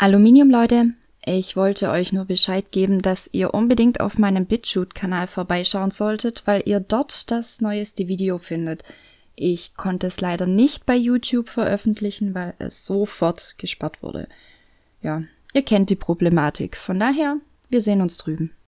Aluminium, Leute, ich wollte euch nur Bescheid geben, dass ihr unbedingt auf meinem BitShoot-Kanal vorbeischauen solltet, weil ihr dort das neueste Video findet. Ich konnte es leider nicht bei YouTube veröffentlichen, weil es sofort gesperrt wurde. Ja, ihr kennt die Problematik. Von daher, wir sehen uns drüben.